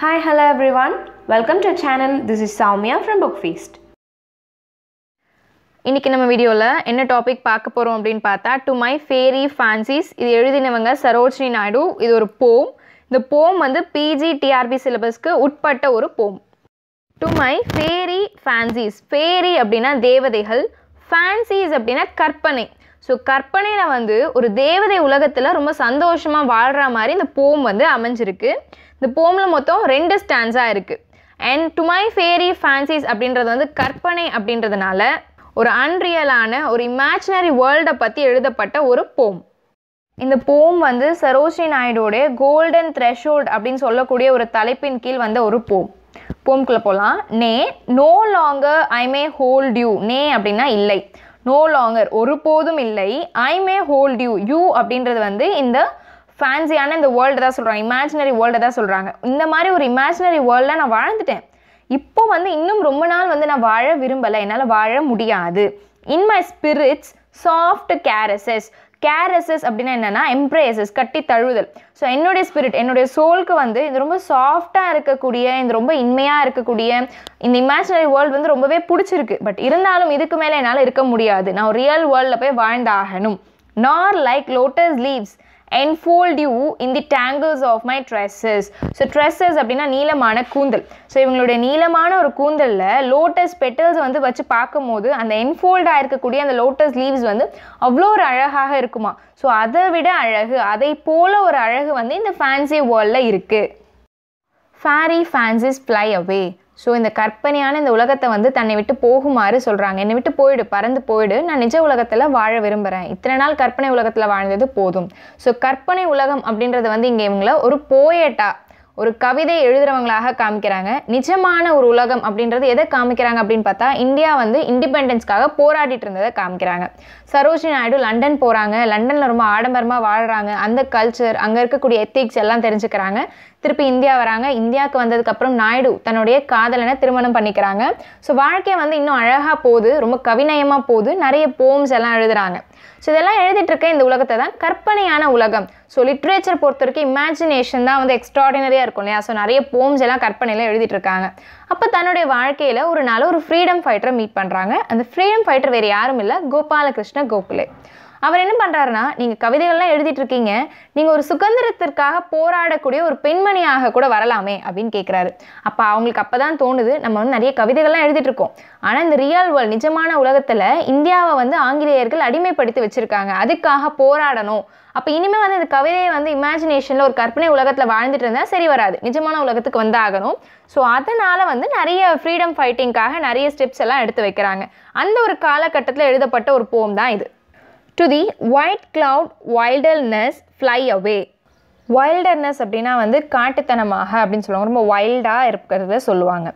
hi hello everyone welcome our channel this is Soumya from book feast இன்றைக்கி நம்ம வீடியோவில் என்ன topic பார்க்க போகிறோம் அப்படின்னு பார்த்தா டு மை ஃபேரி ஃபேன்சிஸ் இது எழுதினவங்க சரோஜினி நாயுடு இது ஒரு போம் இந்த போம் வந்து பிஜி டிஆர்பி சிலபஸ்க்கு உட்பட்ட ஒரு poem to my fairy fancies fairy அப்படின்னா தேவதைகள் ஃபேன்சிஸ் அப்படின்னா கற்பனை ஸோ கற்பனையில் வந்து ஒரு தேவதை உலகத்தில் ரொம்ப சந்தோஷமாக வாழ்கிற மாதிரி இந்த போம் வந்து அமைஞ்சிருக்கு இந்த போமில் மொத்தம் ரெண்டு ஸ்டாண்ட்ஸாக இருக்குது and to my fairy fancies அப்படின்றது வந்து கற்பனை அப்படின்றதுனால ஒரு அன்ரியலான ஒரு இமேஜினரி வேர்ல்டை பற்றி எழுதப்பட்ட ஒரு போம் இந்த போம் வந்து சரோஜி நாயுடோடைய கோல்டன் த்ரெஷோல்ட் அப்படின்னு சொல்லக்கூடிய ஒரு தலைப்பின் கீழ் வந்த ஒரு போம் போம்குள்ளே போகலாம் nay no longer I may hold you nay அப்படின்னா இல்லை நோ லாங்கர் ஒருபோதும் இல்லை I may hold you you அப்படின்றது வந்து இந்த ஃபேன்சியான இந்த வேர்ல்டு தான் சொல்கிறாங்க இமேஜினரி வேர்ல்டை தான் சொல்கிறாங்க இந்த மாதிரி ஒரு இமேஜினரி வேர்ல்டில் நான் வாழ்ந்துட்டேன் இப்போ வந்து இன்னும் ரொம்ப நாள் வந்து நான் வாழ விரும்பலை என்னால் வாழ முடியாது in my spirits soft caresses caresses அப்படின்னா என்னென்னா எம்ப்ரேசஸ் கட்டி தழுவுதல் ஸோ என்னுடைய ஸ்பிரிட் என்னுடைய சோலுக்கு வந்து இது ரொம்ப சாஃப்டாக இருக்கக்கூடிய இது ரொம்ப இன்மையாக இருக்கக்கூடிய இந்த இமேஜினரி வேர்ல்டு வந்து ரொம்பவே பிடிச்சிருக்கு பட் இருந்தாலும் இதுக்கு மேலே என்னால் இருக்க முடியாது நான் ரியல் வேர்ல்டில் போய் வாழ்ந்தாகணும் nor like lotus leaves enfold you in the tangles of my tresses so tresses அப்படின்னா நீளமான கூந்தல் ஸோ இவங்களுடைய நீளமான ஒரு கூந்தலில் லோட்டஸ் பெட்டல்ஸ் வந்து வச்சு பார்க்கும்போது அந்த என்ஃபோல்டாக இருக்கக்கூடிய அந்த லோட்டஸ் லீவ்ஸ் வந்து அவ்வளோ ஒரு அழகாக இருக்குமா ஸோ அதை விட அழகு அதை போல் ஒரு அழகு வந்து இந்த ஃபேன்சி வேர்ல்டில் இருக்குது fairy fancies fly away so இந்த கற்பனையான இந்த உலகத்தை வந்து தன்னை விட்டு போகுமாறு சொல்கிறாங்க என்னை விட்டு போயிடு பறந்து போயிடு நான் நிஜ உலகத்தில் வாழ விரும்புகிறேன் இத்தனை நாள் கற்பனை உலகத்தில் வாழ்ந்தது போதும் ஸோ கற்பனை உலகம் அப்படின்றது வந்து இங்கே இவங்கள ஒரு போயட்டா ஒரு கவிதை எழுதுகிறவங்களாக காமிக்கிறாங்க நிஜமான ஒரு உலகம் அப்படின்றது எதை காமிக்கிறாங்க அப்படின்னு பார்த்தா இந்தியா வந்து இண்டிபெண்டன்ஸ்க்காக போராடிட்டு இருந்ததை காமிக்கிறாங்க சரோஜினி நாயுடு லண்டன் போகிறாங்க லண்டனில் ரொம்ப ஆடம்பரமாக வாழ்கிறாங்க அந்த கல்ச்சர் அங்கே இருக்கக்கூடிய எத்திக்ஸ் எல்லாம் தெரிஞ்சுக்கிறாங்க திருப்பி இந்தியா வராங்க இந்தியாவுக்கு வந்ததுக்கப்புறம் நாயுடு தன்னுடைய காதலனை திருமணம் பண்ணிக்கிறாங்க ஸோ வாழ்க்கையை வந்து இன்னும் அழகாக போகுது ரொம்ப கவிநயமாக போகுது நிறைய போம்ஸ் எல்லாம் எழுதுகிறாங்க ஸோ இதெல்லாம் இருக்க இந்த உலகத்தை தான் கற்பனையான உலகம் ஸோ லிட்ரேச்சர் பொறுத்த வரைக்கும் இமேஜினேஷன் தான் வந்து எக்ஸ்ட்ராடினரியாக இருக்கும் இல்லையா ஸோ நிறைய போம்ஸ் எல்லாம் கற்பனையில் இருக்காங்க அப்போ தன்னுடைய வாழ்க்கையில் ஒரு நாள் ஒரு ஃப்ரீடம் ஃபைட்டரை மீட் பண்ணுறாங்க அந்த ஃப்ரீடம் ஃபைட்டர் வேறு யாரும் இல்லை கோபாலகிருஷ்ண கோகுலே அவர் என்ன பண்ணுறாருன்னா நீங்கள் கவிதைகள்லாம் இருக்கீங்க நீங்கள் ஒரு சுதந்திரத்திற்காக போராடக்கூடிய ஒரு பெண்மணியாக கூட வரலாமே அப்படின்னு கேட்குறாரு அப்போ அவங்களுக்கு அப்போ தான் தோணுது நம்ம வந்து நிறைய கவிதைகள்லாம் இருக்கோம் ஆனால் இந்த ரியல் வேர்ல்ட் நிஜமான உலகத்தில் இந்தியாவை வந்து ஆங்கிலேயர்கள் அடிமைப்படுத்தி வச்சுருக்காங்க அதுக்காக போராடணும் அப்போ இனிமேல் வந்து இந்த கவிதையை வந்து இமேஜினேஷனில் ஒரு கற்பனை உலகத்தில் வாழ்ந்துட்டு இருந்தால் சரி வராது நிஜமான உலகத்துக்கு வந்தாகணும் ஸோ அதனால் வந்து நிறைய ஃப்ரீடம் ஃபைட்டிங்காக நிறைய ஸ்டெப்ஸ் எல்லாம் எடுத்து வைக்கிறாங்க அந்த ஒரு காலகட்டத்தில் எழுதப்பட்ட ஒரு போம் தான் இது to the white cloud wilderness fly away wilderness அப்படின்னா வந்து காட்டுத்தனமாக அப்படின்னு சொல்லுவாங்க ரொம்ப வைல்டாக இருக்கிறத சொல்லுவாங்க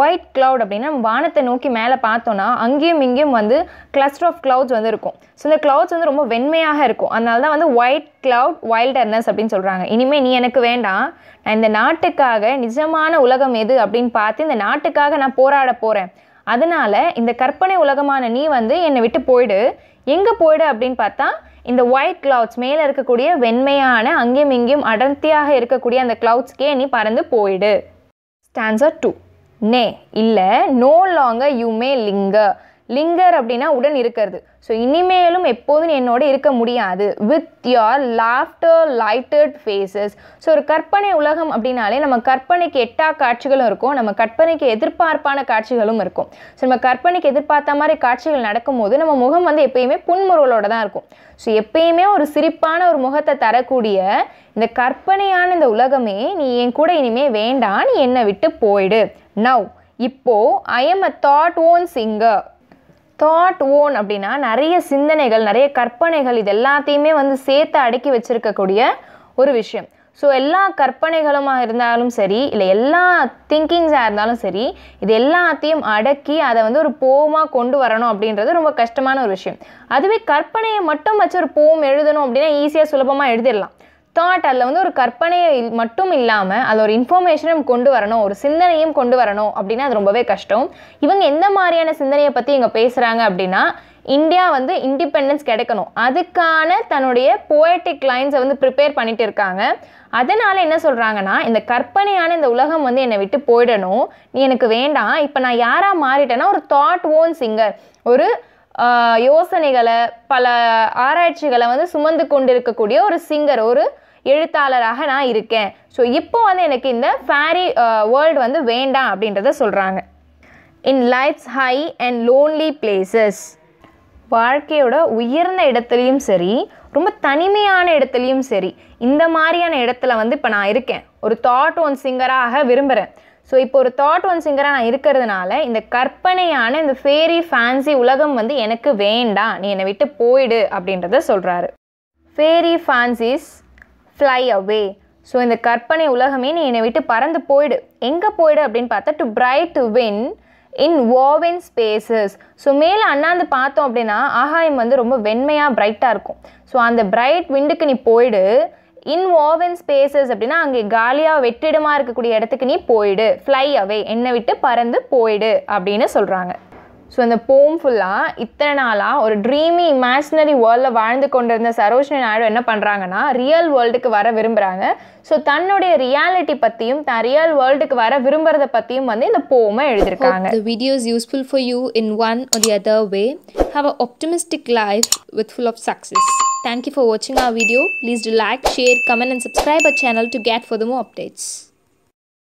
ஒயிட் க்ளவுட் அப்படின்னா வானத்தை நோக்கி மேலே பார்த்தோன்னா அங்கேயும் இங்கேயும் வந்து கிளஸ்டர் ஆஃப் க்ளவுட்ஸ் வந்து இருக்கும் ஸோ இந்த க்ளவுட்ஸ் வந்து ரொம்ப வெண்மையாக இருக்கும் அதனால தான் வந்து ஒயிட் க்ளவுட் வைல்டர்னஸ் அப்படின்னு சொல்கிறாங்க இனிமேல் நீ எனக்கு வேண்டாம் நான் இந்த நாட்டுக்காக நிஜமான உலகம் எது அப்படின்னு பார்த்து இந்த நாட்டுக்காக நான் போராட போகிறேன் அதனால் இந்த கற்பனை உலகமான நீ வந்து என்னை விட்டு போயிடு எங்கே போயிடு அப்படின்னு பார்த்தா இந்த ஒயிட் கிளவுட்ஸ் மேலே இருக்கக்கூடிய வெண்மையான அங்கேயும் இங்கேயும் அடர்த்தியாக இருக்கக்கூடிய அந்த கிளவுட்ஸ்க்கே நீ பறந்து போயிடு ஸ்டான்சர் டூ நே இல்லை நோ லாங்கர் யூ மே லிங்க லிங்கர் அப்படின்னா உடன் இருக்கிறது ஸோ இனிமேலும் எப்போதும் என்னோட இருக்க முடியாது with your laughter lighted faces so ஒரு கற்பனை உலகம் அப்படின்னாலே நம்ம கற்பனைக்கு எட்டா காட்சிகளும் இருக்கும் நம்ம கற்பனைக்கு எதிர்பார்ப்பான காட்சிகளும் இருக்கும் ஸோ நம்ம கற்பனைக்கு எதிர்பார்த்த மாதிரி காட்சிகள் நடக்கும்போது நம்ம முகம் வந்து எப்பயுமே புன்முறுவலோட தான் இருக்கும் ஸோ எப்பயுமே ஒரு சிரிப்பான ஒரு முகத்தை தரக்கூடிய இந்த கற்பனையான இந்த உலகமே நீ என் கூட இனிமே வேண்டாம் நீ என்னை விட்டு போயிடு நவ் இப்போ I am a thought worn singer thought worn அப்படின்னா நிறைய சிந்தனைகள் நிறைய கற்பனைகள் இது எல்லாத்தையுமே வந்து சேர்த்து அடக்கி வச்சுருக்கக்கூடிய ஒரு விஷயம் ஸோ எல்லா கற்பனைகளுமாக இருந்தாலும் சரி இல்லை எல்லா திங்கிங்ஸாக இருந்தாலும் சரி இது எல்லாத்தையும் அடக்கி அதை வந்து ஒரு போமாக கொண்டு வரணும் அப்படின்றது ரொம்ப கஷ்டமான ஒரு விஷயம் அதுவே கற்பனையை மட்டும் வச்சு ஒரு போம் எழுதணும் அப்படின்னா ஈஸியாக சுலபமாக எழுதிடலாம் தாட் அதில் வந்து ஒரு கற்பனையை மட்டும் இல்லாமல் அதில் ஒரு இன்ஃபர்மேஷனும் கொண்டு வரணும் ஒரு சிந்தனையும் கொண்டு வரணும் அப்படின்னா அது ரொம்பவே கஷ்டம் இவங்க எந்த மாதிரியான சிந்தனையை பற்றி இங்கே பேசுகிறாங்க அப்படின்னா இந்தியா வந்து இண்டிபெண்டன்ஸ் கிடைக்கணும் அதுக்கான தன்னுடைய போயட்டிக் லைன்ஸை வந்து ப்ரிப்பேர் பண்ணிட்டு இருக்காங்க அதனால் என்ன சொல்கிறாங்கன்னா இந்த கற்பனையான இந்த உலகம் வந்து என்னை விட்டு போயிடணும் நீ எனக்கு வேண்டாம் இப்போ நான் யாராக மாறிட்டேன்னா ஒரு தாட் ஓன் சிங்கர் ஒரு யோசனைகளை பல ஆராய்ச்சிகளை வந்து சுமந்து கொண்டிருக்கக்கூடிய ஒரு சிங்கர் ஒரு எழுத்தாளராக நான் இருக்கேன் ஸோ இப்போ வந்து எனக்கு இந்த ஃபேரி வேர்ல்டு uh, வந்து வேண்டாம் அப்படின்றத சொல்கிறாங்க in life's high and lonely places வாழ்க்கையோட உயர்ந்த இடத்துலையும் சரி ரொம்ப தனிமையான இடத்துலையும் சரி இந்த மாதிரியான இடத்துல வந்து இப்போ நான் இருக்கேன் ஒரு தாட் ஒன் சிங்கராக விரும்புகிறேன் ஸோ இப்போ ஒரு தாட் ஒன் சிங்கராக நான் இருக்கிறதுனால இந்த கற்பனையான இந்த ஃபேரி ஃபேன்சி உலகம் வந்து எனக்கு வேண்டாம் நீ என்னை விட்டு போயிடு அப்படின்றத சொல்கிறாரு fairy fancies fly away so இந்த கற்பனை உலகமே நீ என்னை விட்டு பறந்து போயிடு எங்கே போயிடு அப்படின்னு பார்த்தா to bright to win in open spaces so மேலே அண்ணாந்து பார்த்தோம் அப்படின்னா ஆகாயம் வந்து ரொம்ப வெண்மையாக பிரைட்டாக இருக்கும் ஸோ அந்த பிரைட் விண்டுக்கு நீ போயிடு இன் ஓவன் ஸ்பேசஸ் அப்படின்னா அங்கே காலியாக வெற்றிடமாக இருக்கக்கூடிய இடத்துக்கு நீ போயிடு ஃப்ளை அவே என்னை விட்டு பறந்து போயிடு அப்படின்னு சொல்கிறாங்க ஸோ அந்த போம் ஃபுல்லாக இத்தனை நாளாக ஒரு ட்ரீமி இமேஜினரி வேர்ல்டில் வாழ்ந்து கொண்டிருந்த சரோஜினி நாயுடு என்ன பண்ணுறாங்கன்னா ரியல் வேர்ல்டுக்கு வர விரும்புகிறாங்க ஸோ தன்னுடைய ரியாலிட்டி பற்றியும் தான் ரியல் வேர்ல்டுக்கு வர விரும்புகிறத பற்றியும் வந்து இந்த போமை எழுதியிருக்காங்க the videos useful for you in one ஒரு the other way how a optimistic life with full of success thank you for வாட்சிங் our video please to like share comment and subscribe a channel to get for the more updates